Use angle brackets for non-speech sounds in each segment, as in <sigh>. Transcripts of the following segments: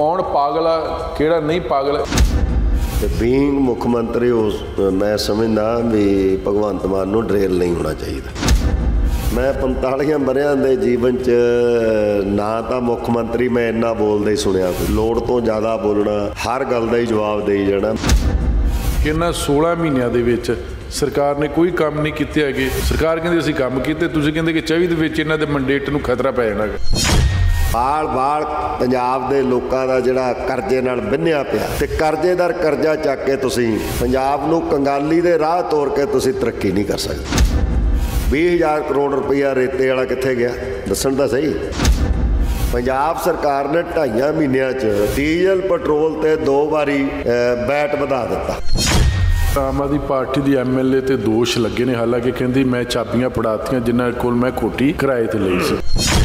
ਕੌਣ ਪਾਗਲ ਆ ਕਿਹੜਾ ਨਹੀਂ ਪਾਗਲ ਤੇ ਬੀਂਗ ਮੁੱਖ ਮੰਤਰੀ ਉਸ ਮੈਂ ਸਮਝਦਾ ਵੀ ਭਗਵੰਤ ਮਾਨ ਨੂੰ ਡਰੇਲ ਨਹੀਂ ਹੋਣਾ ਚਾਹੀਦਾ ਮੈਂ 45 ਬਰਿਆਂ ਦੇ ਜੀਵਨ 'ਚ ਨਾ ਤਾਂ ਮੁੱਖ ਮੰਤਰੀ ਮੈਂ ਇੰਨਾ ਬੋਲਦੇ ਸੁਣਿਆ ਲੋੜ ਤੋਂ ਜ਼ਿਆਦਾ ਬੋਲਣਾ ਹਰ ਗੱਲ ਦਾ ਹੀ ਜਵਾਬ ਦੇਈ ਜਾਣਾ ਕਿੰਨਾ 16 ਮਹੀਨਿਆਂ ਦੇ ਵਿੱਚ ਸਰਕਾਰ ਨੇ ਕੋਈ ਕੰਮ ਨਹੀਂ ਕੀਤੇ ਹੈਗੇ ਸਰਕਾਰ ਕਹਿੰਦੀ ਅਸੀਂ ਕੰਮ ਕੀਤੇ ਤੁਸੀਂ ਕਹਿੰਦੇ ਕਿ 24 ਦੇ ਵਿੱਚ ਇਹਨਾਂ ਦੇ ਮੰਡੇਟ ਨੂੰ ਖਤਰਾ ਪੈ ਜਾਣਾ ਹੈ ਬਾਲ-ਬਾਲ ਪੰਜਾਬ ਦੇ ਲੋਕਾਂ ਦਾ ਜਿਹੜਾ ਕਰਜ਼ੇ ਨਾਲ ਬੰਨਿਆ ਪਿਆ ਤੇ ਕਰਜ਼ੇਦਾਰ ਕਰਜ਼ਾ ਚੱਕ ਕੇ ਤੁਸੀਂ ਪੰਜਾਬ ਨੂੰ ਕੰਗਾਲੀ ਦੇ ਰਾਹ ਤੋਰ ਕੇ ਤੁਸੀਂ ਤਰੱਕੀ ਨਹੀਂ ਕਰ ਸਕਦੇ 20000 ਕਰੋੜ ਰੁਪਇਆ ਰੇਤੇ ਵਾਲਾ ਕਿੱਥੇ ਗਿਆ ਦੱਸਣ ਦਾ ਸਹੀ ਪੰਜਾਬ ਸਰਕਾਰ ਨੇ ਢਾਈਆਂ ਮਹੀਨਿਆਂ 'ਚ ਡੀਜ਼ਲ ਪੈਟਰੋਲ ਤੇ ਦੋ ਵਾਰੀ ਬੈਟ ਵਧਾ ਦਿੱਤਾ ਆਮ ਪਾਰਟੀ ਦੀ ਐਮਐਲਏ ਤੇ ਦੋਸ਼ ਲੱਗੇ ਨੇ ਹਾਲਾਂਕਿ ਕਹਿੰਦੀ ਮੈਂ ਚਾਬੀਆਂ ਪੜਾਤੀਆਂ ਜਿਨ੍ਹਾਂ ਕੋਲ ਮੈਂ ਕੋਟੀ ਕਿਰਾਏ ਤੇ ਲਈ ਸੀ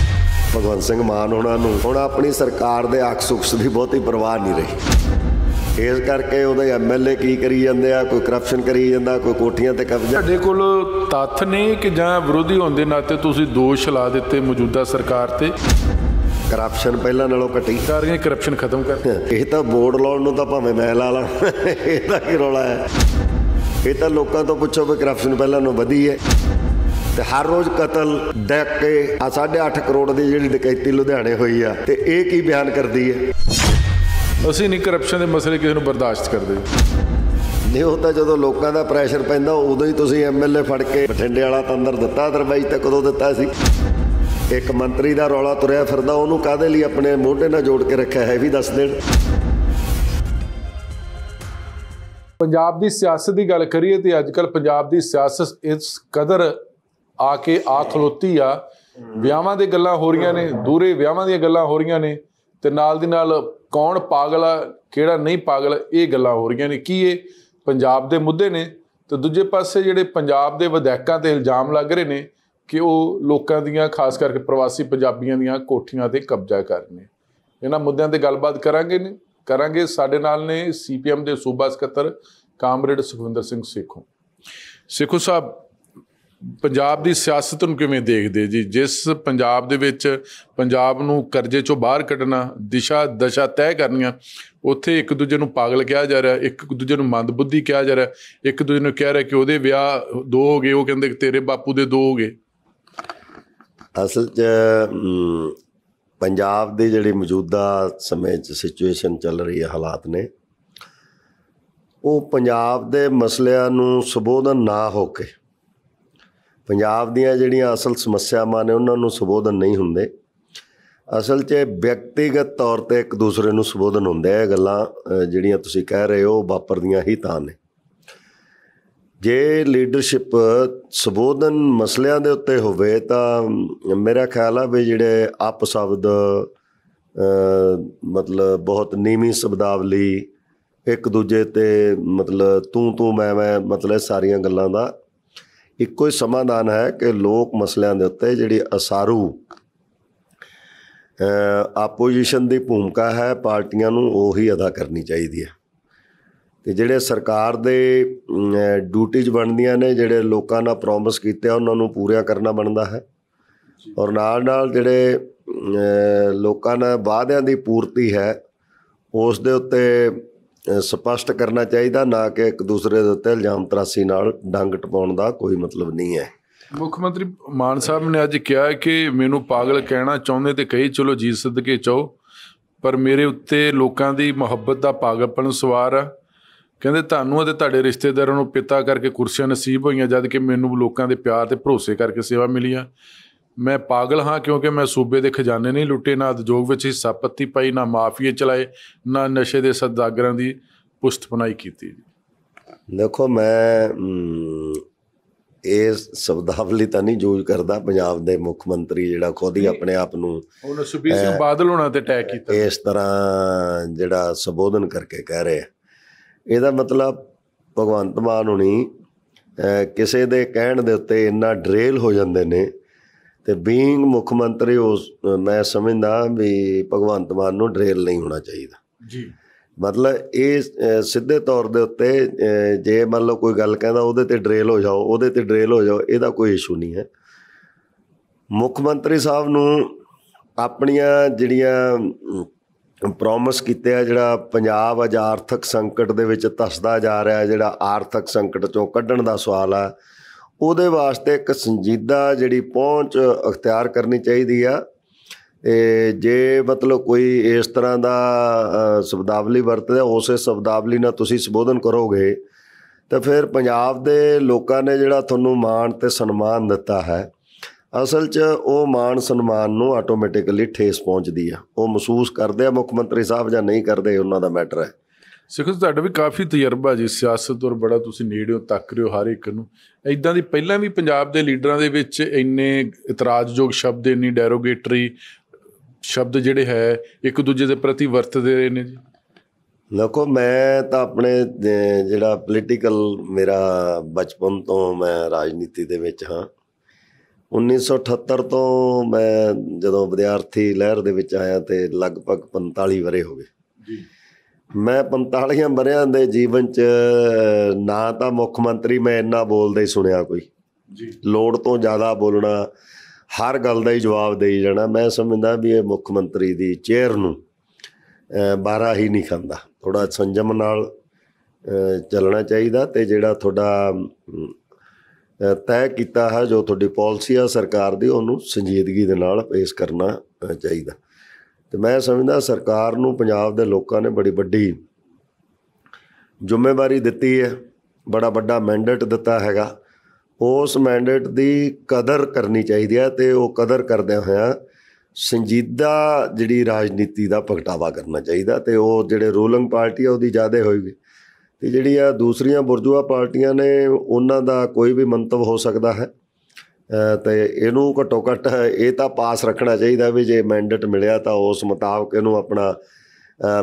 ਭਗਵੰਤ ਸਿੰਘ ਮਾਨ ਉਹਨਾਂ ਨੂੰ ਹੁਣ ਆਪਣੀ ਸਰਕਾਰ ਦੇ ਅਕਸੁਕਸ ਦੀ ਬਹੁਤੀ ਪਰਵਾਹ ਨਹੀਂ ਰਹੀ ਇਸ ਕਰਕੇ ਉਹਦੇ ਐਮਐਲਏ ਕੀ ਕਰੀ ਜਾਂਦੇ ਆ ਕੋਈ ਕਰਪਸ਼ਨ ਕਰੀ ਜਾਂਦਾ ਕੋਈ ਕੋਠੀਆਂ ਤੇ ਕਬਜ਼ਾ ਤੁਹਾਡੇ ਕੋਲ ਤੱਥ ਨਹੀਂ ਕਿ ਜਾਂ ਵਿਰੋਧੀ ਹੋਣ ਦੇ ਨਾਤੇ ਤੁਸੀਂ ਦੋਸ਼ ਲਾ ਦਿੱਤੇ ਮੌਜੂਦਾ ਸਰਕਾਰ ਤੇ ਕਰਪਸ਼ਨ ਪਹਿਲਾਂ ਨਾਲੋਂ ਘਟੀ ਗਏ ਕਰਪਸ਼ਨ ਖਤਮ ਕਰ ਇਹ ਤਾਂ ਬੋਰਡ ਲਾਉਣ ਨੂੰ ਤਾਂ ਭਾਵੇਂ ਮੈਂ ਲਾ ਲਾਂ ਇਹ ਤਾਂ ਕੀ ਰੋਲਾ ਹੈ ਇਹ ਤਾਂ ਲੋਕਾਂ ਤੋਂ ਪੁੱਛੋ ਵੀ ਕਰਪਸ਼ਨ ਪਹਿਲਾਂ ਨਾਲੋਂ ਵਧੀ ਹੈ ਤੇ ਹਰ ਰੋਜ਼ ਕਤਲ ਦੇਖ ਕੇ ਆ 8.5 ਕਰੋੜ ਦੀ ਜਿਹੜੀ ਡਕੈਤੀ ਲੁਧਿਆਣੇ ਹੋਈ ਆ ਤੇ ਇਹ ਕੀ ਬਿਆਨ ਕਰਦੀ ਹੈ ਅਸੀਂ ਨਹੀਂ ਕਰਪਸ਼ਨ ਦੇ ਮਸਲੇ ਕਿਸੇ ਨੂੰ ਬਰਦਾਸ਼ਤ ਕਰਦੇ ਨਹੀਂ ਹੁੰਦਾ ਜਦੋਂ ਲੋਕਾਂ ਦਾ ਪ੍ਰੈਸ਼ਰ ਪੈਂਦਾ ਉਦੋਂ ਹੀ ਤੁਸੀਂ ਐਮਐਲਏ ਫੜ ਕੇ ਬਠਿੰਡੇ ਵਾਲਾ ਤਾਂ ਅੰਦਰ ਦਿੱਤਾ ਦਰਬਾਈ ਤੇ ਕਦੋਂ ਦਿੱਤਾ ਸੀ ਇੱਕ ਮੰਤਰੀ ਦਾ ਰੌਲਾ ਤੁਰਿਆ ਫਿਰਦਾ ਉਹਨੂੰ ਕਾਦੇ ਲਈ ਆਪਣੇ ਮੋਢੇ ਨਾਲ ਜੋੜ ਕੇ ਰੱਖਿਆ ਹੈ ਵੀ ਦੱਸ ਦੇਣ ਪੰਜਾਬ ਦੀ ਸਿਆਸਤ ਦੀ ਗੱਲ ਕਰੀਏ ਤੇ ਅੱਜਕੱਲ ਪੰਜਾਬ ਦੀ ਸਿਆਸਤ ਇਸ ਕਦਰ ਆ ਕੇ ਆ ਖਲੋਤੀ ਆ ਵਿਆਹਾਂ ਦੇ ਗੱਲਾਂ ਹੋ ਰਹੀਆਂ ਨੇ ਦੂਰੇ ਵਿਆਹਾਂ ਦੀਆਂ ਗੱਲਾਂ ਹੋ ਰਹੀਆਂ ਨੇ ਤੇ ਨਾਲ ਦੀ ਨਾਲ ਕੌਣ ਪਾਗਲ ਆ ਕਿਹੜਾ ਨਹੀਂ ਪਾਗਲ ਇਹ ਗੱਲਾਂ ਹੋ ਰਹੀਆਂ ਨੇ ਕੀ ਇਹ ਪੰਜਾਬ ਦੇ ਮੁੱਦੇ ਨੇ ਤੇ ਦੂਜੇ ਪਾਸੇ ਜਿਹੜੇ ਪੰਜਾਬ ਦੇ ਵਿਧਾਇਕਾਂ ਤੇ ਇਲਜ਼ਾਮ ਲੱਗ ਰਹੇ ਨੇ ਕਿ ਉਹ ਲੋਕਾਂ ਦੀਆਂ ਖਾਸ ਕਰਕੇ ਪ੍ਰਵਾਸੀ ਪੰਜਾਬੀਆਂ ਦੀਆਂ ਕੋਠੀਆਂ ਤੇ ਕਬਜ਼ਾ ਕਰ ਰਹੇ ਨੇ ਇਹਨਾਂ ਮੁੱਦਿਆਂ ਤੇ ਗੱਲਬਾਤ ਕਰਾਂਗੇ ਨੇ ਕਰਾਂਗੇ ਸਾਡੇ ਨਾਲ ਨੇ ਸੀਪੀਐਮ ਦੇ ਸੂਬਾ ਸਕੱਤਰ ਕਾਮਰੇਡ ਸੁਖਵਿੰਦਰ ਸਿੰਘ ਸੇਖੋਂ ਸੇਖੋ ਸਾਹਿਬ ਪੰਜਾਬ ਦੀ ਸਿਆਸਤ ਨੂੰ ਕਿਵੇਂ ਦੇਖਦੇ ਜੀ ਜਿਸ ਪੰਜਾਬ ਦੇ ਵਿੱਚ ਪੰਜਾਬ ਨੂੰ ਕਰਜ਼ੇ ਚੋਂ ਬਾਹਰ ਕੱਢਣਾ ਦਿਸ਼ਾ ਦਸ਼ਾ ਤੈਅ ਕਰਨੀਆਂ ਉੱਥੇ ਇੱਕ ਦੂਜੇ ਨੂੰ ਪਾਗਲ ਕਿਹਾ ਜਾ ਰਿਹਾ ਇੱਕ ਦੂਜੇ ਨੂੰ ਮੰਦਬੁੱਧੀ ਕਿਹਾ ਜਾ ਰਿਹਾ ਇੱਕ ਦੂਜੇ ਨੂੰ ਕਹਿ ਰਿਹਾ ਕਿ ਉਹਦੇ ਵਿਆਹ ਦੋ ਹੋ ਗਏ ਉਹ ਕਹਿੰਦੇ ਤੇਰੇ ਬਾਪੂ ਦੇ ਦੋ ਹੋ ਗਏ ਅਸਲ 'ਚ ਪੰਜਾਬ ਦੇ ਜਿਹੜੇ ਮੌਜੂਦਾ ਸਮੇਂ 'ਚ ਸਿਚੁਏਸ਼ਨ ਚੱਲ ਰਹੀ ਹੈ ਹਾਲਾਤ ਨੇ ਉਹ ਪੰਜਾਬ ਦੇ ਮਸਲਿਆਂ ਨੂੰ ਸੰਬੋਧਨ ਨਾ ਹੋ ਕੇ ਪੰਜਾਬ ਦੀਆਂ ਜਿਹੜੀਆਂ ਅਸਲ ਸਮੱਸਿਆਵਾਂ ਨੇ ਉਹਨਾਂ ਨੂੰ ਸੰਬੋਧਨ ਨਹੀਂ ਹੁੰਦੇ ਅਸਲ 'ਚ ਵਿਅਕਤੀਗਤ ਤੌਰ ਤੇ ਇੱਕ ਦੂਸਰੇ ਨੂੰ ਸੰਬੋਧਨ ਹੁੰਦੇ ਆ ਗੱਲਾਂ ਜਿਹੜੀਆਂ ਤੁਸੀਂ ਕਹਿ ਰਹੇ ਹੋ ਵਾਪਰਦੀਆਂ ਹੀ ਤਾਂ ਨੇ ਜੇ ਲੀਡਰਸ਼ਿਪ ਸੰਬੋਧਨ ਮਸਲਿਆਂ ਦੇ ਉੱਤੇ ਹੋਵੇ ਤਾਂ ਮੇਰਾ ਖਿਆਲ ਆ ਵੀ ਜਿਹੜੇ ਆਪ ਸ਼ਬਦ ਮਤਲਬ ਬਹੁਤ ਨੀਵੀਂ ਸ਼ਬਦਾਵਲੀ ਇੱਕ ਦੂਜੇ ਤੇ ਮਤਲਬ ਤੂੰ ਤੂੰ ਮੈਂ ਮੈਂ ਮਤਲਬ ਸਾਰੀਆਂ ਗੱਲਾਂ ਦਾ ਇੱਕੋ ਹੀ ਸਮਾਧਾਨ ਹੈ ਕਿ ਲੋਕ ਮਸਲਿਆਂ ਦੇ ਉੱਤੇ ਜਿਹੜੀ ਅਸਾਰੂ ਆਪੋਜੀਸ਼ਨ ਦੀ ਭੂਮਿਕਾ ਹੈ ਪਾਰਟੀਆਂ ਨੂੰ ਉਹੀ ਅਦਾ ਕਰਨੀ ਚਾਹੀਦੀ ਹੈ ਤੇ ਜਿਹੜੇ ਸਰਕਾਰ ਦੇ ਡਿਊਟੀਜ਼ ਬਣਦੀਆਂ ਨੇ ਜਿਹੜੇ ਲੋਕਾਂ ਨਾਲ ਪ੍ਰੋਮਿਸ ਕੀਤੇ ਆ ਉਹਨਾਂ ਨੂੰ ਪੂਰਿਆ ਕਰਨਾ ਬਣਦਾ ਹੈ ਔਰ ਨਾਲ ਨਾਲ ਜਿਹੜੇ ਲੋਕਾਂ ਨਾਲ ਵਾਅਦਿਆਂ ਦੀ ਪੂਰਤੀ ਹੈ ਉਸ ਦੇ ਉੱਤੇ ਸਪਸ਼ਟ ਕਰਨਾ ਚਾਹੀਦਾ ਨਾ ਕਿ ਇੱਕ ਦੂਸਰੇ ਦੇ ਉੱਤੇ ਇਲਜ਼ਾਮ ਤਰਾਸੀ ਨਾਲ ਡੰਗ ਟਪਾਉਣ ਦਾ ਕੋਈ ਮਤਲਬ ਨਹੀਂ ਹੈ ਮੁੱਖ ਮੰਤਰੀ ਮਾਨ ਸਾਹਿਬ ਨੇ ਅੱਜ ਕਿਹਾ ਕਿ ਮੈਨੂੰ ਪਾਗਲ ਕਹਿਣਾ ਚਾਹੁੰਦੇ ਤੇ ਕਹੀ ਚਲੋ ਜੀ ਸਦਕੇ ਚੋ ਪਰ ਮੇਰੇ ਉੱਤੇ ਲੋਕਾਂ ਦੀ ਮੁਹੱਬਤ ਦਾ ਪਾਗਲਪਨ ਸਵਾਰ ਆ ਕਹਿੰਦੇ ਤੁਹਾਨੂੰ ਅਤੇ ਤੁਹਾਡੇ ਰਿਸ਼ਤੇਦਾਰਾਂ ਨੂੰ ਪਿਤਾ ਕਰਕੇ ਕੁਰਸੀਆਂ ਨਸੀਬ ਹੋਈਆਂ ਜਦ ਕਿ ਮੈਨੂੰ ਲੋਕਾਂ ਦੇ ਪਿਆਰ ਤੇ ਭਰੋਸੇ ਕਰਕੇ ਸੇਵਾ ਮਿਲੀ ਆ ਮੈਂ ਪਾਗਲ ਹਾਂ ਕਿਉਂਕਿ ਮੈਂ ਸੂਬੇ ਦੇ ਖਜ਼ਾਨੇ ਨਹੀਂ ਲੁੱਟੇ ਨਾ ਉਦਯੋਗ ਵਿੱਚ ਹਿੱਸਾ ਪੱਤੀ ਪਾਈ ਨਾ ਮਾਫੀਏ ਚਲਾਏ ਨਾ ਨਸ਼ੇ ਦੇ ਸਦਾਗਰਾਂ ਦੀ ਪੁਸ਼ਤ ਬਣਾਈ ਕੀਤੀ ਦੇਖੋ ਮੈਂ ਇਹ ਸ਼ਬਦਾਵਲੀ ਤਾਂ ਨਹੀਂ ਯੂਜ਼ ਕਰਦਾ ਪੰਜਾਬ ਦੇ ਮੁੱਖ ਮੰਤਰੀ ਜਿਹੜਾ ਖੁਦ ਹੀ ਆਪਣੇ ਆਪ ਨੂੰ ਉਹਨਾਂ ਸੁਭੀ ਸਿੰਘ ਬਾਦਲ ਹੋਣਾ ਤੇ ਅਟੈਕ ਕੀਤਾ ਇਸ ਤਰ੍ਹਾਂ ਜਿਹੜਾ ਸੰਬੋਧਨ ਕਰਕੇ ਕਹਿ ਰਹੇ ਇਹਦਾ ਮਤਲਬ ਭਗਵੰਤ ਮਾਨ ਹੁਣੀ ਕਿਸੇ ਦੇ ਕਹਿਣ ਦੇ ਉੱਤੇ ਇੰਨਾ ਡਰੇਲ ਹੋ ਜਾਂਦੇ ਨੇ ਤੇ ਬੀਂਗ ਮੁੱਖ ਮੰਤਰੀ ਉਸ ਮੈਂ ਸਮਝਦਾ ਵੀ ਭਗਵੰਤ ਮਾਨ ਨੂੰ ਡਰੇਲ ਨਹੀਂ ਹੋਣਾ ਚਾਹੀਦਾ ਜੀ ਮਤਲਬ ਇਹ ਸਿੱਧੇ ਤੌਰ ਦੇ ਉੱਤੇ ਜੇ ਮੰਨ ਲਓ ਕੋਈ ਗੱਲ ਕਹਿੰਦਾ ਉਹਦੇ ਤੇ ਡਰੇਲ ਹੋ ਜਾਓ ਉਹਦੇ ਤੇ ਡਰੇਲ ਹੋ ਜਾਓ ਇਹਦਾ ਕੋਈ ਇਸ਼ੂ ਨਹੀਂ ਹੈ ਮੁੱਖ ਮੰਤਰੀ ਸਾਹਿਬ ਨੂੰ ਆਪਣੀਆਂ ਜਿਹੜੀਆਂ ਪ੍ਰੋਮਿਸ ਕੀਤੇ ਆ ਜਿਹੜਾ ਪੰਜਾਬ ਆਰਥਿਕ ਸੰਕਟ ਦੇ ਵਿੱਚ ਧਸਦਾ ਜਾ ਰਿਹਾ ਜਿਹੜਾ ਆਰਥਿਕ ਸੰਕਟ ਚੋਂ ਕੱਢਣ ਦਾ ਸਵਾਲ ਆ ਉਹਦੇ ਵਾਸਤੇ ਇੱਕ ਸੰਜੀਦਾ ਜਿਹੜੀ ਪਹੁੰਚ ਅਖਤਿਆਰ ਕਰਨੀ ਚਾਹੀਦੀ ਆ ਤੇ ਜੇ ਮਤਲਬ ਕੋਈ ਇਸ ਤਰ੍ਹਾਂ ਦਾ ਸ਼ਬਦਾਵਲੀ ਵਰਤਦਾ ਉਸੇ ਸ਼ਬਦਾਵਲੀ ਨਾਲ ਤੁਸੀਂ ਸੰਬੋਧਨ ਕਰੋਗੇ ਤਾਂ ਫਿਰ ਪੰਜਾਬ ਦੇ ਲੋਕਾਂ ਨੇ ਜਿਹੜਾ ਤੁਹਾਨੂੰ ਮਾਣ ਤੇ ਸਨਮਾਨ ਦਿੱਤਾ ਹੈ ਅਸਲ 'ਚ ਉਹ ਮਾਣ ਸਨਮਾਨ ਨੂੰ ਆਟੋਮੈਟਿਕਲੀ ਠੇਸ ਪਹੁੰਚਦੀ ਆ ਉਹ ਮਹਿਸੂਸ ਕਰਦੇ ਆ ਮੁੱਖ ਮੰਤਰੀ ਸਾਹਿਬ ਜਾਂ ਨਹੀਂ ਕਰਦੇ ਉਹਨਾਂ ਦਾ ਮੈਟਰ ਹੈ ਸਿੱਖੋ ਤੁਹਾਡਾ ਵੀ ਕਾਫੀ ਤਜਰਬਾ ਜੀ ਸਿਆਸਤ ਔਰ ਬੜਾ ਤੁਸੀਂ ਨੇੜਿਓਂ ਤੱਕ ਰਹੇ ਹਰ ਇੱਕ ਨੂੰ ਇਦਾਂ ਦੀ ਪਹਿਲਾਂ ਵੀ ਪੰਜਾਬ ਦੇ ਲੀਡਰਾਂ ਦੇ ਵਿੱਚ ਇੰਨੇ ਇਤਰਾਜ਼ਯੋਗ ਸ਼ਬਦ ਇੰਨੀ ਡੈਰੋਗੇਟਰੀ ਸ਼ਬਦ ਜਿਹੜੇ ਹੈ ਇੱਕ ਦੂਜੇ ਦੇ ਪ੍ਰਤੀ ਵਰਤਦੇ ਰਹੇ ਨੇ ਜੀ ਲੋਕੋ ਮੈਂ ਤਾਂ ਆਪਣੇ ਜਿਹੜਾ ਪੋਲੀਟੀਕਲ ਮੇਰਾ ਬਚਪਨ ਤੋਂ ਮੈਂ ਰਾਜਨੀਤੀ ਦੇ ਵਿੱਚ ਹਾਂ 1978 ਤੋਂ ਮੈਂ ਜਦੋਂ ਵਿਦਿਆਰਥੀ ਲਹਿਰ ਦੇ ਵਿੱਚ ਆਇਆ ਤੇ ਲਗਭਗ 45 ਬਰੇ ਹੋ ਗਏ ਜੀ ਮੈਂ 45 ਬਰਿਆਂ ਦੇ ਜੀਵਨ 'ਚ ਨਾ ਤਾਂ ਮੁੱਖ ਮੰਤਰੀ ਮੈਂ ਇੰਨਾ ਬੋਲਦੇ ਹੀ ਸੁਣਿਆ ਕੋਈ ਜੀ ਲੋੜ ਤੋਂ ਜ਼ਿਆਦਾ ਬੋਲਣਾ ਹਰ ਗੱਲ ਦਾ ਹੀ ਜਵਾਬ ਦੇਈ ਜਾਣਾ ਮੈਂ ਸਮਝਦਾ ਵੀ ਇਹ ਮੁੱਖ ਮੰਤਰੀ ਦੀ ਚੇਅਰ ਨੂੰ ਬਾਰਾ ਹੀ ਨਹੀਂ ਖਾਂਦਾ ਥੋੜਾ ਸੰਜਮ ਨਾਲ ਚੱਲਣਾ ਚਾਹੀਦਾ ਤੇ ਜਿਹੜਾ ਤੁਹਾਡਾ ਤੈਅ ਕੀਤਾ ਹੈ ਜੋ ਤੁਹਾਡੀ ਪਾਲਿਸੀ ਆ ਸਰਕਾਰ ਦੀ ਉਹਨੂੰ ਸੰਜੀਦਗੀ ਦੇ ਨਾਲ ਪੇਸ਼ ਕਰਨਾ ਚਾਹੀਦਾ ਤੇ ਮੈਂ ਸਮਝਦਾ ਸਰਕਾਰ ਨੂੰ ਪੰਜਾਬ ਦੇ ਲੋਕਾਂ ਨੇ ਬੜੀ ਵੱਡੀ ਜ਼ਿੰਮੇਵਾਰੀ ਦਿੱਤੀ ਹੈ ਬੜਾ ਵੱਡਾ ਮੈਂਡੇਟ ਦਿੱਤਾ ਹੈਗਾ ਉਸ ਮੈਂਡੇਟ ਦੀ ਕਦਰ ਕਰਨੀ ਚਾਹੀਦੀ ਹੈ ਤੇ ਉਹ ਕਦਰ ਕਰਦੇ ਹੋਇਆ ਸੰਜੀਦਾ ਜਿਹੜੀ ਰਾਜਨੀਤੀ ਦਾ ਪਗਟਾਵਾ ਕਰਨਾ ਚਾਹੀਦਾ ਤੇ ਉਹ ਜਿਹੜੇ ਰੂਲਿੰਗ ਪਾਰਟੀ ਆ ਉਹਦੀ ਜਾਦੇ ਹੋਏਗੀ ਤੇ ਜਿਹੜੀ ਆ ਦੂਸਰੀਆਂ ਬੁਰਜੂਆ ਪਾਰਟੀਆਂ ਨੇ ਉਹਨਾਂ ਦਾ ਕੋਈ ਵੀ ਮੰਤਵ ਹੋ ਸਕਦਾ ਹੈ ਤੇ ਇਹਨੂੰ ਘਟੋ ਘਟ ਇਹ ਤਾਂ ਪਾਸ ਰੱਖਣਾ ਚਾਹੀਦਾ ਵੀ ਜੇ ਮੈਂਡੇਟ ਮਿਲਿਆ ਤਾਂ ਉਸ ਮੁਤਾਬਕ ਇਹਨੂੰ ਆਪਣਾ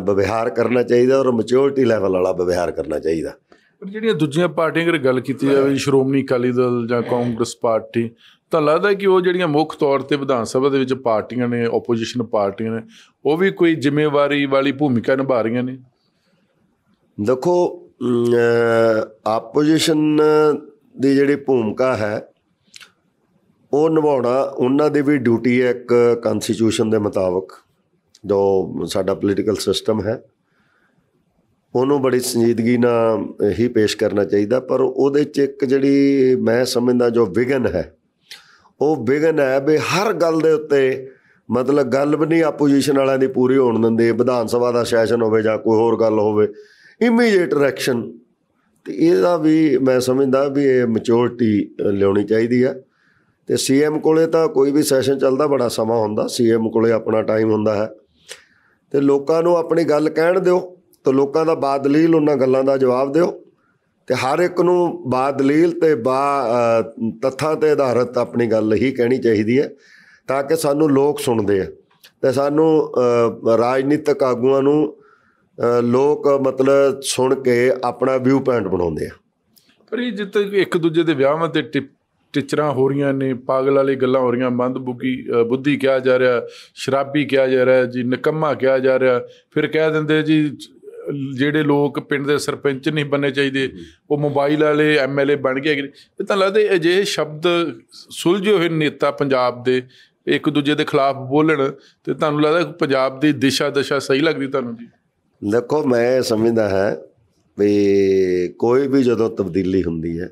ਵਿਵਹਾਰ ਕਰਨਾ ਚਾਹੀਦਾ ਔਰ ਮੈਚਿਓਰਿਟੀ ਲੈਵਲ ਵਾਲਾ ਵਿਵਹਾਰ ਕਰਨਾ ਚਾਹੀਦਾ ਪਰ ਜਿਹੜੀਆਂ ਦੂਜੀਆਂ ਪਾਰਟੀਆਂ ਅਗਰ ਗੱਲ ਕੀਤੀ ਜਾਵੇ ਸ਼੍ਰੋਮਣੀ ਅਕਾਲੀ ਦਲ ਜਾਂ ਕਾਂਗਰਸ ਪਾਰਟੀ ਤਾਂ ਲੱਗਦਾ ਕਿ ਉਹ ਜਿਹੜੀਆਂ ਮੁੱਖ ਤੌਰ ਤੇ ਵਿਧਾਨ ਸਭਾ ਦੇ ਵਿੱਚ ਪਾਰਟੀਆਂ ਨੇ ਆਪੋਜੀਸ਼ਨ ਪਾਰਟੀਆਂ ਨੇ ਉਹ ਵੀ ਕੋਈ ਜ਼ਿੰਮੇਵਾਰੀ ਵਾਲੀ ਭੂਮਿਕਾ ਨਿਭਾ ਰਹੀਆਂ ਨੇ ਦੇਖੋ ਆਪੋਜੀਸ਼ਨ ਦੀ ਜਿਹੜੀ ਭੂਮਿਕਾ ਹੈ ਉਹ ਨਿਭਾਉਣਾ ਉਹਨਾਂ ਦੀ ਵੀ ਡਿਊਟੀ ਹੈ ਇੱਕ ਕਨਸਟੀਟਿਊਸ਼ਨ ਦੇ ਮੁਤਾਬਕ ਜੋ ਸਾਡਾ ਪੋਲੀਟੀਕਲ ਸਿਸਟਮ ਹੈ ਉਹਨੂੰ ਬੜੀ ਸੰਜੀਦਗੀ ਨਾਲ ਹੀ ਪੇਸ਼ ਕਰਨਾ ਚਾਹੀਦਾ ਪਰ ਉਹਦੇ ਚ ਇੱਕ ਜਿਹੜੀ ਮੈਂ ਸਮਝਦਾ ਜੋ ਵਿਗਨ ਹੈ ਉਹ ਵਿਗਨ ਹੈ ਵੀ ਹਰ ਗੱਲ ਦੇ ਉੱਤੇ ਮਤਲਬ ਗੱਲ ਵੀ ਨਹੀਂ ਆਪੋਜੀਸ਼ਨ ਵਾਲਿਆਂ ਦੀ ਪੂਰੀ ਹੋਣ ਦਿੰਦੇ ਵਿਧਾਨ ਸਭਾ ਦਾ ਸੈਸ਼ਨ ਹੋਵੇ ਜਾਂ ਕੋਈ ਹੋਰ ਗੱਲ ਹੋਵੇ ਇਮੀਡੀਏਟ ਰੈਕਸ਼ਨ ਤੇ ਇਹਦਾ ਵੀ ਮੈਂ ਸਮਝਦਾ ਵੀ ਇਹ ਮੈਚੋਰਟੀ ਲਿਆਉਣੀ ਚਾਹੀਦੀ ਆ ਤੇ ਸੀਐਮ ਕੋਲੇ ਤਾਂ ਕੋਈ ਵੀ ਸੈਸ਼ਨ ਚੱਲਦਾ ਬੜਾ ਸਮਾਂ ਹੁੰਦਾ ਸੀਐਮ ਕੋਲੇ ਆਪਣਾ ਟਾਈਮ ਹੁੰਦਾ ਹੈ ਤੇ ਲੋਕਾਂ ਨੂੰ ਆਪਣੀ ਗੱਲ ਕਹਿਣ ਦਿਓ ਤੇ ਲੋਕਾਂ ਦਾ ਬਾਦਲੀਲ ਉਹਨਾਂ ਗੱਲਾਂ ਦਾ ਜਵਾਬ ਦਿਓ ਤੇ ਹਰ ਇੱਕ ਨੂੰ ਬਾਦਲੀਲ ਤੇ ਬਾ ਤੱਥਾਂ ਤੇ ਆਧਾਰਿਤ ਆਪਣੀ ਗੱਲ ਹੀ ਕਹਿਣੀ ਚਾਹੀਦੀ ਹੈ ਤਾਂ ਕਿ ਸਾਨੂੰ ਲੋਕ ਸੁਣਦੇ ਆ ਤੇ ਸਾਨੂੰ ਰਾਜਨੀਤਿਕ ਆਗੂਆਂ ਨੂੰ ਲੋਕ ਮਤਲਬ ਸੁਣ ਕੇ ਆਪਣਾ ਵਿਊ ਪੁਆਇੰਟ ਬਣਾਉਂਦੇ ਆ ਪਰ ਇਹ ਜਿੱਤੇ ਇੱਕ ਦੂਜੇ ਦੇ ਵਿਆਹਾਂ ਤੇ ਟਿਪ ਟਿਚਰਾ ਹੋ ਰਹੀਆਂ ਨੇ ਪਾਗਲ ਵਾਲੀ ਗੱਲਾਂ ਹੋ ਰਹੀਆਂ ਮੰਦ ਬੁੱਗੀ ਬੁੱਧੀ ਕਿਹਾ ਜਾ ਰਿਹਾ ਸ਼ਰਾਬੀ ਕਿਹਾ ਜਾ ਰਿਹਾ ਜੀ ਨਕਮਾ ਕਿਹਾ ਜਾ ਰਿਹਾ ਫਿਰ ਕਹਿ ਦਿੰਦੇ ਜੀ ਜਿਹੜੇ ਲੋਕ ਪਿੰਡ ਦੇ ਸਰਪੰਚ ਨਹੀਂ ਬਣਨੇ ਚਾਹੀਦੇ ਉਹ ਮੋਬਾਈਲ ਵਾਲੇ ਐਮਐਲਏ ਬਣ ਗਏ ਇਹ ਤਾਂ ਲੱਗਦਾ ਅਜੇ ਸ਼ਬਦ ਸੁਲਝੇ ਹੋਏ ਨੇਤਾ ਪੰਜਾਬ ਦੇ ਇੱਕ ਦੂਜੇ ਦੇ ਖਿਲਾਫ ਬੋਲਣ ਤੇ ਤੁਹਾਨੂੰ ਲੱਗਦਾ ਪੰਜਾਬ ਦੀ ਦਿਸ਼ਾ ਦਸ਼ਾ ਸਹੀ ਲੱਗਦੀ ਤੁਹਾਨੂੰ ਜੀ ਦੇਖੋ ਮੈਂ ਸਮਝਦਾ ਹਾਂ ਵੀ ਕੋਈ ਵੀ ਜਦੋਂ ਤਬਦੀਲੀ ਹੁੰਦੀ ਹੈ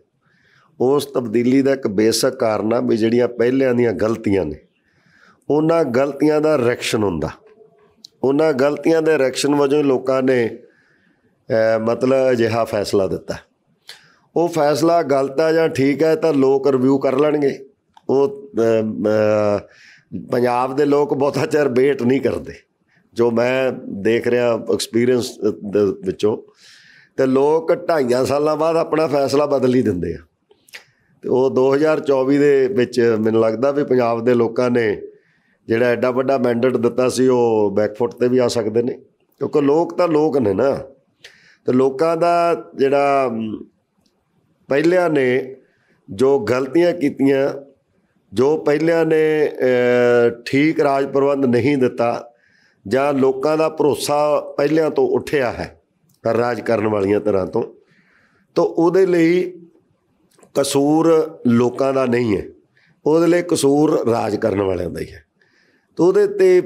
ਉਸ ਤਬਦੀਲੀ ਦਾ ਇੱਕ ਬੇਸਿਕ ਕਾਰਨ ਆ ਵੀ ਜਿਹੜੀਆਂ ਪਹਿਲਿਆਂ ਦੀਆਂ ਗਲਤੀਆਂ ਨੇ ਉਹਨਾਂ ਗਲਤੀਆਂ ਦਾ ਰੈਕਸ਼ਨ ਹੁੰਦਾ ਉਹਨਾਂ ਗਲਤੀਆਂ ਦੇ ਰੈਕਸ਼ਨ ਵਜੋਂ ਲੋਕਾਂ ਨੇ ਮਤਲਬ ਅਜਿਹਾ ਫੈਸਲਾ ਦਿੱਤਾ ਉਹ ਫੈਸਲਾ ਗਲਤ ਆ ਜਾਂ ਠੀਕ ਹੈ ਤਾਂ ਲੋਕ ਰਿਵਿਊ ਕਰ ਲੈਣਗੇ ਉਹ ਪੰਜਾਬ ਦੇ ਲੋਕ ਬਹੁਤਾ ਚਿਰ ਵੇਟ ਨਹੀਂ ਕਰਦੇ ਜੋ ਮੈਂ ਦੇਖ ਰਿਹਾ ਐਕਸਪੀਰੀਅੰਸ ਦੇ ਵਿੱਚੋਂ ਤੇ ਲੋਕ 2.5 ਸਾਲਾਂ ਬਾਅਦ ਆਪਣਾ ਫੈਸਲਾ ਬਦਲ ਹੀ ਦਿੰਦੇ ਆ ਤੇ ਉਹ 2024 ਦੇ ਵਿੱਚ ਮੈਨੂੰ ਲੱਗਦਾ ਵੀ ਪੰਜਾਬ ਦੇ ਲੋਕਾਂ ਨੇ ਜਿਹੜਾ ਐਡਾ ਵੱਡਾ ਮੈਂਡੇਟ ਦਿੱਤਾ ਸੀ ਉਹ ਬੈਕਫੁੱਟ ਤੇ ਵੀ ਆ ਸਕਦੇ ਨੇ ਕਿਉਂਕਿ ਲੋਕ ਤਾਂ ਲੋਕ ਨੇ ਨਾ ਤੇ ਲੋਕਾਂ ਦਾ ਜਿਹੜਾ ਪਹਿਲਿਆਂ ਨੇ ਜੋ ਗਲਤੀਆਂ ਕੀਤੀਆਂ ਜੋ ਪਹਿਲਿਆਂ ਨੇ ਠੀਕ ਰਾਜ ਪ੍ਰਬੰਧ ਨਹੀਂ ਦਿੱਤਾ ਜਾਂ ਲੋਕਾਂ ਦਾ ਭਰੋਸਾ ਪਹਿਲਿਆਂ ਤੋਂ ਉੱਠਿਆ ਹੈ ਰਾਜ ਕਰਨ ਵਾਲੀਆਂ ਤਰ੍ਹਾਂ ਤੋਂ ਤਾਂ ਉਹਦੇ ਲਈ ਕਸੂਰ ਲੋਕਾਂ ਦਾ ਨਹੀਂ ਹੈ ਉਹਦੇ ਲਈ ਕਸੂਰ ਰਾਜ ਕਰਨ ਵਾਲਿਆਂ ਦਾ ਹੀ ਹੈ ਤੋ ਉਹਦੇ ਤੇ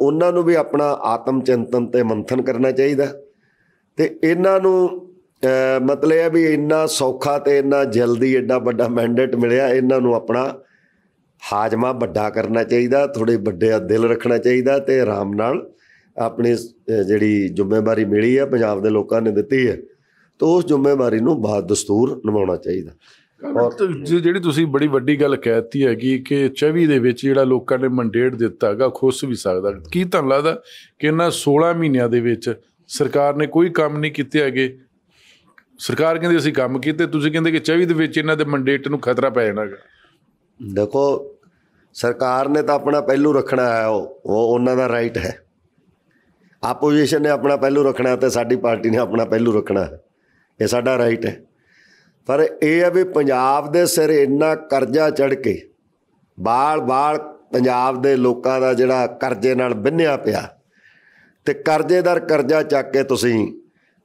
ਉਹਨਾਂ ਨੂੰ ਵੀ ਆਪਣਾ ਆਤਮ ਚਿੰਤਨ ਤੇ ਮੰਥਨ ਕਰਨਾ ਚਾਹੀਦਾ ਤੇ ਇਹਨਾਂ ਨੂੰ ਮਤਲਬ ਇਹ ਵੀ ਇੰਨਾ ਸੌਖਾ ਤੇ ਇੰਨਾ ਜਲਦੀ ਐਡਾ ਵੱਡਾ ਮੈਂਡੇਟ ਮਿਲਿਆ ਇਹਨਾਂ ਨੂੰ ਆਪਣਾ ਹਾਜਮਾ ਵੱਡਾ ਕਰਨਾ ਚਾਹੀਦਾ ਥੋੜੇ ਵੱਡੇ ਦਿਲ ਰੱਖਣਾ ਚਾਹੀਦਾ ਤੇ ਆਰਾਮ ਨਾਲ ਆਪਣੀ ਜਿਹੜੀ ਜ਼ਿੰਮੇਵਾਰੀ ਮਿਲੀ ਹੈ ਪੰਜਾਬ ਦੇ ਲੋਕਾਂ ਨੇ ਦਿੱਤੀ ਹੈ ਤਾਂ ਉਸ ਜ਼ਿੰਮੇਵਾਰੀ ਨੂੰ ਬਾਦ ਦਸਤੂਰ ਨਿਭਾਉਣਾ ਚਾਹੀਦਾ ਔਰ ਜਿਹੜੀ ਤੁਸੀਂ ਬੜੀ ਵੱਡੀ ਗੱਲ ਕਹਿਤੀ ਹੈਗੀ ਕਿ 24 ਦੇ ਵਿੱਚ ਜਿਹੜਾ ਲੋਕਾਂ ਨੇ ਮੰਡੇਟ ਦਿੱਤਾ ਹੈਗਾ ਖੁਸ਼ ਵੀ ਸਕਦਾ ਕੀ ਤੁਹਾਨੂੰ ਲੱਗਦਾ ਕਿ ਇਹਨਾਂ 16 ਮਹੀਨਿਆਂ ਦੇ ਵਿੱਚ ਸਰਕਾਰ ਨੇ ਕੋਈ ਕੰਮ ਨਹੀਂ ਕੀਤੇ ਹੈਗੇ ਸਰਕਾਰ ਕਹਿੰਦੀ ਅਸੀਂ ਕੰਮ ਕੀਤੇ ਤੁਸੀਂ ਕਹਿੰਦੇ ਕਿ 24 ਦੇ ਵਿੱਚ ਇਹਨਾਂ ਦੇ ਮੰਡੇਟ ਨੂੰ ਖਤਰਾ ਪੈ ਜਾਣਾ ਹੈਗਾ ਦੇਖੋ ਸਰਕਾਰ ਨੇ ਤਾਂ ਆਪਣਾ ਪਹਿਲੂ ਰੱਖਣਾ ਹੈ ਉਹ ਉਹਨਾਂ ਦਾ ਰਾਈਟ ਹੈ ਆਪੋਜੀਸ਼ਨ ਨੇ ਆਪਣਾ ਪਹਿਲੂ ਰੱਖਣਾ ਤੇ ਸਾਡੀ ਪਾਰਟੀ ਨੇ ਆਪਣਾ ਪਹਿਲੂ ਰੱਖਣਾ ਹੈ ਇਹ ਸਾਡਾ ਰਾਈਟ ਹੈ ਪਰ ਇਹ ਹੈ ਵੀ ਪੰਜਾਬ ਦੇ ਸਿਰ ਇੰਨਾ ਕਰਜ਼ਾ ਚੜ ਕੇ ਬਾਲ ਬਾਲ ਪੰਜਾਬ ਦੇ ਲੋਕਾਂ ਦਾ ਜਿਹੜਾ ਕਰਜ਼ੇ ਨਾਲ ਬੰਨਿਆ ਪਿਆ ਤੇ ਕਰਜ਼ੇਦਾਰ ਕਰਜ਼ਾ ਚੱਕ ਕੇ ਤੁਸੀਂ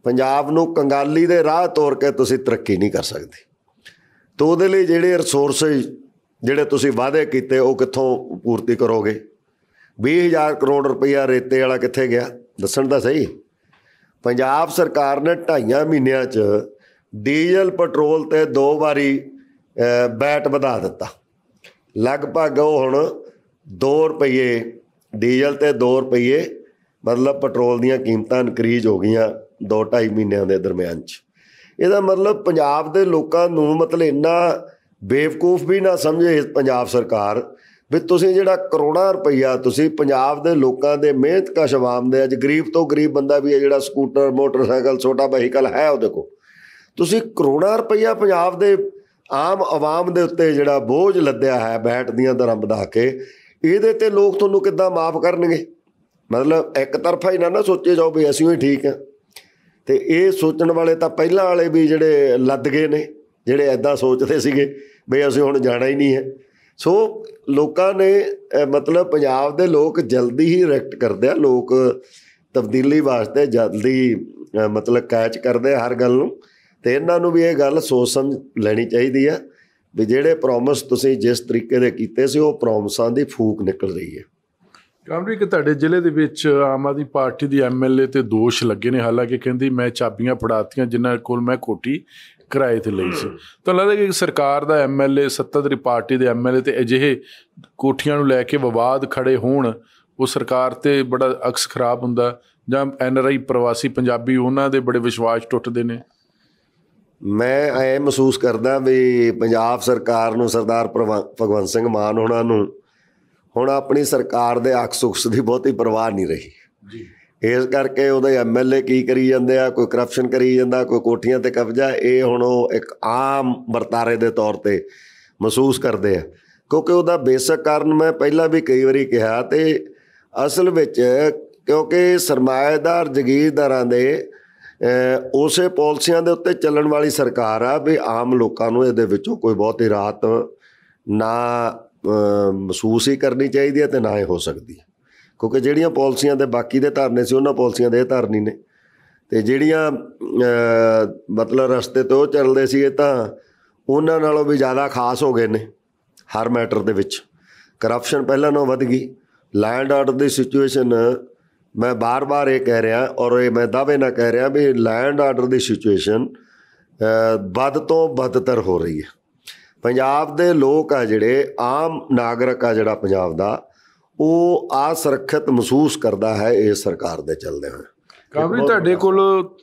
ਪੰਜਾਬ ਨੂੰ ਕੰਗਾਲੀ ਦੇ ਰਾਹ ਤੋਰ ਕੇ ਤੁਸੀਂ ਤਰੱਕੀ ਨਹੀਂ ਕਰ ਸਕਦੇ ਤੋ ਉਹਦੇ ਲਈ ਜਿਹੜੇ ਰਿਸੋਰਸਸ ਜਿਹੜੇ ਤੁਸੀਂ ਵਾਅਦੇ ਕੀਤੇ ਉਹ ਕਿੱਥੋਂ ਪੂਰਤੀ ਕਰੋਗੇ 20000 ਕਰੋੜ ਰੁਪਇਆ ਰੇਤੇ ਵਾਲਾ ਕਿੱਥੇ ਗਿਆ ਦੱਸਣ ਦਾ ਸਹੀ ਪੰਜਾਬ ਸਰਕਾਰ ਨੇ ਢਾਈਆਂ ਮਹੀਨਿਆਂ 'ਚ ਡੀਜ਼ਲ ਪੈਟਰੋਲ ਤੇ ਦੋ ਵਾਰੀ ਬੈਟ ਵਧਾ ਦਿੱਤਾ ਲਗਭਗ ਉਹ ਹੁਣ 2 ਰੁਪਏ ਡੀਜ਼ਲ ਤੇ 2 ਰੁਪਏ ਮਤਲਬ ਪੈਟਰੋਲ ਦੀਆਂ ਕੀਮਤਾਂ ਇਨਕਰੀਜ਼ ਹੋ ਗਈਆਂ 2-2.5 ਮਹੀਨਿਆਂ ਦੇ ਦਰਮਿਆਨ 'ਚ ਇਹਦਾ ਮਤਲਬ ਪੰਜਾਬ ਦੇ ਲੋਕਾਂ ਨੂੰ ਮਤਲਬ ਇੰਨਾ ਬੇਵਕੂਫ ਵੀ ਨਾ ਸਮਝੇ ਪੰਜਾਬ ਸਰਕਾਰ ਵੀ ਤੁਸੀਂ ਜਿਹੜਾ ਕਰੋੜਾ ਰੁਪਈਆ ਤੁਸੀਂ ਪੰਜਾਬ ਦੇ ਲੋਕਾਂ ਦੇ ਮਿਹਨਤ ਕਸ਼ ਆਵਾਮ ਦੇ ਅੱਜ ਗਰੀਬ ਤੋਂ ਗਰੀਬ ਬੰਦਾ ਵੀ ਹੈ ਜਿਹੜਾ ਸਕੂਟਰ ਮੋਟਰਸਾਈਕਲ ਛੋਟਾ ਵਹੀਕਲ ਹੈ ਉਹ ਦੇਖੋ ਤੁਸੀਂ ਕਰੋੜਾ ਰੁਪਈਆ ਪੰਜਾਬ ਦੇ ਆਮ ਆਵਾਮ ਦੇ ਉੱਤੇ ਜਿਹੜਾ ਬੋਝ ਲੱਦਿਆ ਹੈ ਬੈਟ ਦੀਆਂ ਦਰਾਂ ਵਧਾ ਕੇ ਇਹਦੇ ਤੇ ਲੋਕ ਤੁਹਾਨੂੰ ਕਿੱਦਾਂ ਮਾਫ ਕਰਨਗੇ ਮਤਲਬ ਇੱਕ ਤਰਫਾ ਹੀ ਨਾ ਨਾ ਸੋਚੇ ਜਾਓ ਵੀ ਅਸੀਂ ਹੀ ਠੀਕ ਆ ਤੇ ਇਹ ਸੋਚਣ ਵਾਲੇ ਤਾਂ ਪਹਿਲਾਂ ਵਾਲੇ ਵੀ ਜਿਹੜੇ ਲੱਦ ਗਏ ਨੇ ਜਿਹੜੇ ਐਦਾਂ ਸੋਚਦੇ ਸੀਗੇ ਵੀ ਅਸੀਂ ਹੁਣ ਜਾਣਾ ਹੀ ਨਹੀਂ ਹੈ ਸੋ ਲੋਕਾਂ ਨੇ ਮਤਲਬ ਪੰਜਾਬ ਦੇ ਲੋਕ ਜਲਦੀ ਹੀ ਰਿਐਕਟ ਕਰਦੇ ਆ ਲੋਕ ਤਬਦੀਲੀ ਵਾਸਤੇ ਜਲਦੀ ਮਤਲਬ ਕੈਚ ਕਰਦੇ ਹਰ ਗੱਲ ਨੂੰ ਤੇ ਇਹਨਾਂ ਨੂੰ ਵੀ ਇਹ ਗੱਲ ਸੋਚ ਸਮਝ ਲੈਣੀ ਚਾਹੀਦੀ ਆ ਵੀ ਜਿਹੜੇ ਪ੍ਰੋਮਿਸ ਤੁਸੀਂ ਜਿਸ ਤਰੀਕੇ ਦੇ ਕੀਤੇ ਸੀ ਉਹ ਪ੍ਰੋਮਿਸਾਂ ਦੀ ਫੂਕ ਨਿਕਲ ਰਹੀ ਹੈ ਕਮਰੀ ਕਿ ਤੁਹਾਡੇ ਜ਼ਿਲ੍ਹੇ ਦੇ ਵਿੱਚ ਆਮ ਆਦਮੀ ਪਾਰਟੀ ਦੀ ਐਮਐਲਏ ਤੇ ਦੋਸ਼ ਲੱਗੇ ਨੇ ਹਾਲਾਂਕਿ ਕਹਿੰਦੀ ਮੈਂ ਚਾਬੀਆਂ ਫੜਾਤੀਆਂ ਜਿਨ੍ਹਾਂ ਕੋਲ ਮੈਂ ਕੋਟੀ ਕਿਰਾਏ ਤੇ ਲਈ ਸੀ ਤਾਂ ਲੱਗਦਾ ਕਿ ਸਰਕਾਰ ਦਾ ਐਮਐਲਏ ਸੱਤਾਧਾਰੀ ਪਾਰਟੀ ਦੇ ਐਮਐਲਏ ਤੇ ਅਜਿਹੇ ਕੋਠੀਆਂ ਨੂੰ ਲੈ ਕੇ ਵਿਵਾਦ ਖੜੇ ਹੋਣ ਉਹ ਸਰਕਾਰ ਤੇ ਬੜਾ ਅਕਸ ਖਰਾਬ ਹੁੰਦਾ ਜਾਂ ਐਨਆਰਆਈ ਪ੍ਰਵਾਸੀ ਪੰਜਾਬੀ ਉਹਨਾਂ ਦੇ ਬੜੇ ਵਿਸ਼ਵਾਸ ਟੁੱਟਦੇ ਨੇ ਮੈਂ ਐ ਮਹਿਸੂਸ ਕਰਦਾ ਵੀ ਪੰਜਾਬ ਸਰਕਾਰ ਨੂੰ ਸਰਦਾਰ ਭਗਵੰਤ ਸਿੰਘ ਮਾਨ ਉਹਨਾਂ ਨੂੰ ਹੁਣ ਆਪਣੀ ਸਰਕਾਰ ਦੇ ਅਕਸ ਉਕਸ ਦੀ ਬਹੁਤੀ ਪਰਵਾਹ ਨਹੀਂ ਰਹੀ ਜੀ ਇਸ ਕਰਕੇ ਉਹਦੇ ਐਮਐਲਏ ਕੀ ਕਰੀ ਜਾਂਦੇ ਆ ਕੋਈ ਕਰਪਸ਼ਨ ਕਰੀ ਜਾਂਦਾ ਕੋਈ ਕੋਠੀਆਂ ਤੇ ਕਬਜ਼ਾ ਇਹ ਹੁਣ ਉਹ ਇੱਕ ਆਮ ਵਰਤਾਰੇ ਦੇ ਤੌਰ ਤੇ ਮਹਿਸੂਸ ਕਰਦੇ ਆ ਕਿਉਂਕਿ ਉਹਦਾ ਬੇਸਿਕ ਕਾਰਨ ਮੈਂ ਪਹਿਲਾਂ ਵੀ ਕਈ ਵਾਰੀ ਕਿਹਾ ਤੇ ਅਸਲ ਵਿੱਚ ਕਿਉਂਕਿ ਸਰਮਾਇਦਾਰ ਜਗੀਰਦਾਰਾਂ ਦੇ ਉਸੇ ਪਾਲਿਸੀਆਂ ਦੇ ਉੱਤੇ ਚੱਲਣ ਵਾਲੀ ਸਰਕਾਰ ਆ ਵੀ ਆਮ ਲੋਕਾਂ ਨੂੰ ਇਹਦੇ ਵਿੱਚੋਂ ਕੋਈ ਬਹੁਤੀ ਰਾਤ ਨਾ ਮਹਿਸੂਸ ਹੀ ਕਰਨੀ ਚਾਹੀਦੀ ਹੈ ਤੇ ਨਾ ਹੀ ਹੋ ਸਕਦੀ ਹੈ ਕਿਉਂਕਿ ਜਿਹੜੀਆਂ ਪਾਲਿਸੀਆਂ ਦੇ ਬਾਕੀ ਦੇ ਧਾਰਨੇ ਸੀ ਉਹਨਾਂ ਪਾਲਿਸੀਆਂ ਦੇ ਧਰਨੀ ਧਾਰਨੀ ਨੇ ਤੇ ਜਿਹੜੀਆਂ ਮਤਲਬ ਰਸਤੇ ਤੋਂ ਚੱਲਦੇ ਸੀ ਇਹ ਤਾਂ ਉਹਨਾਂ ਨਾਲੋਂ ਵੀ ਜ਼ਿਆਦਾ ਖਾਸ ਹੋ ਗਏ ਨੇ ਹਰ ਮੈਟਰ ਦੇ ਵਿੱਚ ਕਰਪਸ਼ਨ ਪਹਿਲਾਂ ਨਾਲੋਂ ਵੱਧ ਗਈ ਲੈਂਡ ਆਰਡਰ ਦੀ ਸਿਚੁਏਸ਼ਨ ਮੈਂ ਬਾਰ-ਬਾਰ ਇਹ ਕਹਿ ਰਿਹਾ ਔਰ ਇਹ ਮੈਂ ਦਾਅਵੇ ਨਾਲ ਕਹਿ ਰਿਹਾ ਵੀ ਲੈਂਡ ਆਰਡਰ ਦੀ ਸਿਚੁਏਸ਼ਨ ਵੱਧ ਤੋਂ ਵੱਧਤਰ ਹੋ ਰਹੀ ਹੈ ਪੰਜਾਬ ਦੇ ਲੋਕ ਆ ਜਿਹੜੇ ਆਮ ਨਾਗਰਿਕ ਆ ਜਿਹੜਾ ਪੰਜਾਬ ਦਾ ਉਹ ਆ ਸੁਰੱਖਿਤ ਮਹਿਸੂਸ ਕਰਦਾ ਹੈ ਇਹ ਸਰਕਾਰ ਦੇ ਚੱਲਦੇ ਹੋਏ ਕਾਫੀ ਤੁਹਾਡੇ ਕੋਲ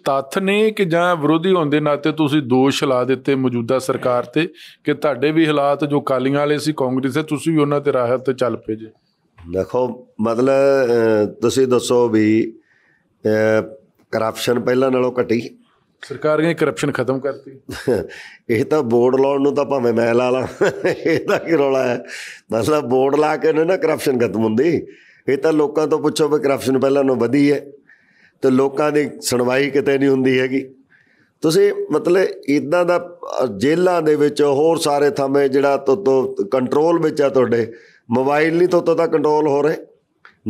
ਤੱਥ ਨੇ ਕਿ ਜਾਂ ਵਿਰੋਧੀ ਹੋਣ ਦੇ ਨਾਤੇ ਤੁਸੀਂ ਦੋਸ਼ ਲਾ ਦਿੱਤੇ ਮੌਜੂਦਾ ਸਰਕਾਰ ਤੇ ਕਿ ਤੁਹਾਡੇ ਵੀ ਹਾਲਾਤ ਜੋ ਕਾਲੀਆਂ ਵਾਲੇ ਸੀ ਕਾਂਗਰਸ ਤੇ ਤੁਸੀਂ ਵੀ ਉਹਨਾਂ ਤੇ ਰਾਹ ਤੇ ਚੱਲ ਪਏ ਜੇ ਦੇਖੋ ਮਤਲਬ ਤੁਸੀਂ ਦੱਸੋ ਵੀ ਕਰਾਪਸ਼ਨ ਪਹਿਲਾਂ ਨਾਲੋਂ ਘਟੀ ਸਰਕਾਰ ਨੇ ਕਰਪਸ਼ਨ ਖਤਮ ਕਰਤੀ <laughs> ਇਹ ਤਾਂ ਬੋਰਡ ਲਾਉਣ ਨੂੰ ਤਾਂ ਭਾਵੇਂ ਮੈਂ ਲਾ ਲਾਂ <laughs> ਇਹ ਤਾਂ ਕੀ ਰੋਲਾ ਹੈ ਮਤਲਬ ਬੋਰਡ ਲਾ ਕੇ ਨਾ ਕਰਪਸ਼ਨ ਖਤਮ ਹੁੰਦੀ ਇਹ ਤਾਂ ਲੋਕਾਂ ਤੋਂ ਪੁੱਛੋ ਵੀ ਕਰਪਸ਼ਨ ਪਹਿਲਾਂ ਨੂੰ ਵਧੀ ਹੈ ਤੇ ਲੋਕਾਂ ਦੀ ਸੁਣਵਾਈ ਕਿਤੇ ਨਹੀਂ ਹੁੰਦੀ ਹੈਗੀ ਤੁਸੀਂ ਮਤਲਬ ਇਦਾਂ ਦਾ ਜੇਲ੍ਹਾਂ ਦੇ ਵਿੱਚ ਹੋਰ ਸਾਰੇ ਥਾਵੇਂ ਜਿਹੜਾ ਤੋਂ ਕੰਟਰੋਲ ਵਿੱਚ ਆ ਤੁਹਾਡੇ ਮੋਬਾਈਲ ਨਹੀਂ ਤੋਂ ਤਾਂ ਕੰਟਰੋਲ ਹੋ ਰਿਹਾ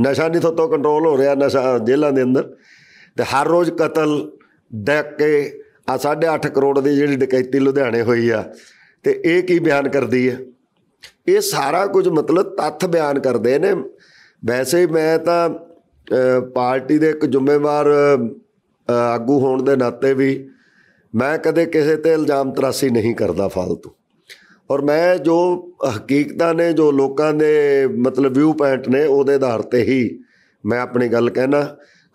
ਨਸ਼ਾ ਨਹੀਂ ਤੋਂ ਕੰਟਰੋਲ ਹੋ ਰਿਹਾ ਨਸ਼ਾ ਜੇਲ੍ਹਾਂ ਦੇ ਅੰਦਰ ਤੇ ਹਰ ਰੋਜ਼ ਕਤਲ ਡੱਕੇ ਆ 8.5 ਕਰੋੜ ਦੀ ਜਿਹੜੀ ਡਕੈਤੀ ਲੁਧਿਆਣੇ ਹੋਈ ਆ ਤੇ ਇਹ ਕੀ ਬਿਆਨ ਕਰਦੀ ਹੈ ਇਹ ਸਾਰਾ ਕੁਝ ਮਤਲਬ ਤੱਥ ਬਿਆਨ ਕਰਦੇ ਨੇ ਵੈਸੇ ਮੈਂ ਤਾਂ ਪਾਰਟੀ ਦੇ ਇੱਕ ਜ਼ਿੰਮੇਵਾਰ ਆਗੂ ਹੋਣ ਦੇ ਨਾਤੇ ਵੀ ਮੈਂ ਕਦੇ ਕਿਸੇ ਤੇ ਇਲਜ਼ਾਮ ਤਰਾਸੀ ਨਹੀਂ ਕਰਦਾ ਫालतू ਔਰ ਮੈਂ ਜੋ ਹਕੀਕਤਾਂ ਨੇ ਜੋ ਲੋਕਾਂ ਦੇ ਮਤਲਬ ਵਿਊ ਪੁਆਇੰਟ ਨੇ ਉਹਦੇ ਆਧਾਰ ਤੇ ਹੀ ਮੈਂ ਆਪਣੀ ਗੱਲ ਕਹਿਣਾ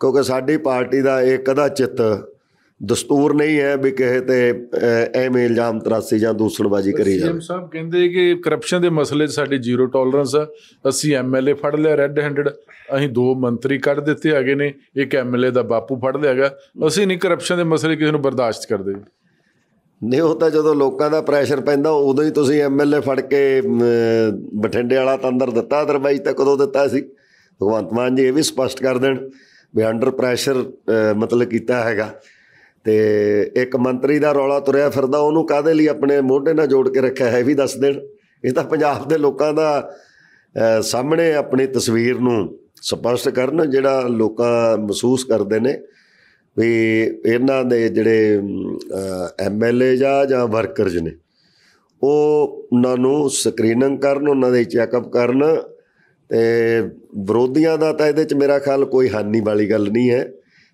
ਕਿਉਂਕਿ ਸਾਡੀ ਪਾਰਟੀ ਦਾ ਇਹ ਕਦਾ ਚਿੱਤ ਦਸਤੂਰ ਨਹੀਂ ਹੈ ਵੀ ਕਹੇ ਤੇ ਐਵੇਂ ਇਲਜ਼ਾਮ ਤਰਾਸੀ ਜਾਂ ਦੂਸਣਬਾਜ਼ੀ ਕਰੀ ਜਾਵੇ ਸੀਐਮ ਸਾਹਿਬ ਕਹਿੰਦੇ ਕਿ ਕਰਪਸ਼ਨ ਦੇ ਮਸਲੇ 'ਚ ਸਾਡੀ ਜ਼ੀਰੋ ਟੋਲਰੈਂਸ ਆ ਅਸੀਂ ਐਮਐਲਏ ਫੜ ਲਿਆ ਰੈੱਡ ਹੈਂਡਡ ਅਸੀਂ ਦੋ ਮੰਤਰੀ ਕੱਢ ਦਿੱਤੇ ਹੈਗੇ ਨੇ ਇੱਕ ਐਮਐਲਏ ਦਾ ਬਾਪੂ ਫੜ ਲਿਆ ਹੈਗਾ ਅਸੀਂ ਨਹੀਂ ਕਰਪਸ਼ਨ ਦੇ ਮਸਲੇ ਕਿਸੇ ਨੂੰ ਬਰਦਾਸ਼ਤ ਕਰਦੇ ਨਹੀਂ ਉਹ ਤਾਂ ਜਦੋਂ ਲੋਕਾਂ ਦਾ ਪ੍ਰੈਸ਼ਰ ਪੈਂਦਾ ਉਦੋਂ ਹੀ ਤੁਸੀਂ ਐਮਐਲਏ ਫੜ ਕੇ ਬਠਿੰਡੇ ਵਾਲਾ ਤੰਦਰ ਦਿੱਤਾ ਦਰਬਾਈ ਤਾਂ ਕਦੋਂ ਦਿੱਤਾ ਸੀ ਭਗਵੰਤ ਮਾਨ ਜੀ ਇਹ ਵੀ ਸਪਸ਼ਟ ਕਰ ਦੇਣ ਵੀ ਅੰਡਰ ਪ੍ਰੈਸ਼ਰ ਮਤਲਬ ਕੀਤਾ ਹੈਗਾ ਤੇ ਇੱਕ ਮੰਤਰੀ ਦਾ ਰੌਲਾ ਤੁਰਿਆ ਫਿਰਦਾ ਉਹਨੂੰ ਕਾਦੇ ਲਈ ਆਪਣੇ ਮੋਢੇ ਨਾਲ ਜੋੜ ਕੇ ਰੱਖਿਆ ਹੈ ਵੀ ਦੱਸ ਦੇਣ ਇਹ ਤਾਂ ਪੰਜਾਬ ਦੇ ਲੋਕਾਂ ਦਾ ਸਾਹਮਣੇ ਆਪਣੀ ਤਸਵੀਰ ਨੂੰ ਸਪਸ਼ਟ ਕਰਨ ਜਿਹੜਾ ਲੋਕਾਂ ਮਹਿਸੂਸ ਕਰਦੇ ਨੇ ਵੀ ਇਹਨਾਂ ਦੇ ਜਿਹੜੇ ਐਮਐਲਏ ਜਾਂ ਜਾਂ ਵਰਕਰਜ ਨੇ ਉਹ ਉਹਨਾਂ ਨੂੰ ਸਕਰੀਨਿੰਗ ਕਰਨ ਉਹਨਾਂ ਦੇ ਚੈੱਕਅਪ ਕਰਨ ਤੇ ਵਿਰੋਧੀਆਂ ਦਾ ਤਾਂ ਇਹਦੇ ਵਿੱਚ ਮੇਰਾ ਖਿਆਲ ਕੋਈ ਹਾਨੀ ਵਾਲੀ ਗੱਲ ਨਹੀਂ ਹੈ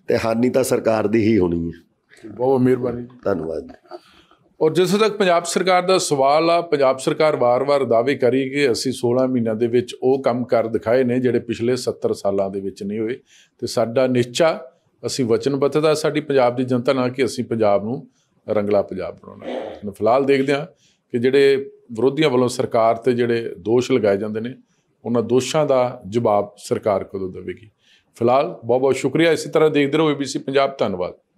ਤੇ ਹਾਨੀ ਤਾਂ ਸਰਕਾਰ ਦੀ ਹੀ ਹੋਣੀ ਹੈ ਬਹੁਤ ਮਿਹਰਬਾਨੀ ਧੰਨਵਾਦ ਔਰ ਜਿਸ ਤੱਕ ਪੰਜਾਬ ਸਰਕਾਰ ਦਾ ਸਵਾਲ ਆ ਪੰਜਾਬ ਸਰਕਾਰ ਵਾਰ-ਵਾਰ ਦਾਅਵੇ ਕਰੀ ਕਿ ਅਸੀਂ 16 ਮਹੀਨਿਆਂ ਦੇ ਵਿੱਚ ਉਹ ਕੰਮ ਕਰ ਦਿਖਾਏ ਨੇ ਜਿਹੜੇ ਪਿਛਲੇ 70 ਸਾਲਾਂ ਦੇ ਵਿੱਚ ਨਹੀਂ ਹੋਏ ਤੇ ਸਾਡਾ ਨਿਸ਼ਚਾ ਅਸੀਂ ਵਚਨਬੱਧਤਾ ਸਾਡੀ ਪੰਜਾਬ ਦੀ ਜਨਤਾ ਨਾਲ ਕਿ ਅਸੀਂ ਪੰਜਾਬ ਨੂੰ ਰੰਗਲਾ ਪੰਜਾਬ ਬਣਾਉਣਾ ਹੈ। ਫਿਲਹਾਲ ਦੇਖਦੇ ਹਾਂ ਕਿ ਜਿਹੜੇ ਵਿਰੋਧੀਆਂ ਵੱਲੋਂ ਸਰਕਾਰ ਤੇ ਜਿਹੜੇ ਦੋਸ਼ ਲਗਾਏ ਜਾਂਦੇ ਨੇ ਉਹਨਾਂ ਦੋਸ਼ਾਂ ਦਾ ਜਵਾਬ ਸਰਕਾਰ ਕਦੋਂ ਦੇਵੇਗੀ ਫਿਲਹਾਲ ਬਹੁਤ ਬਹੁਤ ਸ਼ੁਕਰੀਆ ਇਸੇ ਤਰ੍ਹਾਂ ਦੇਖਦੇ ਰਹੋ ABC ਪੰਜਾਬ ਧੰਨਵਾਦ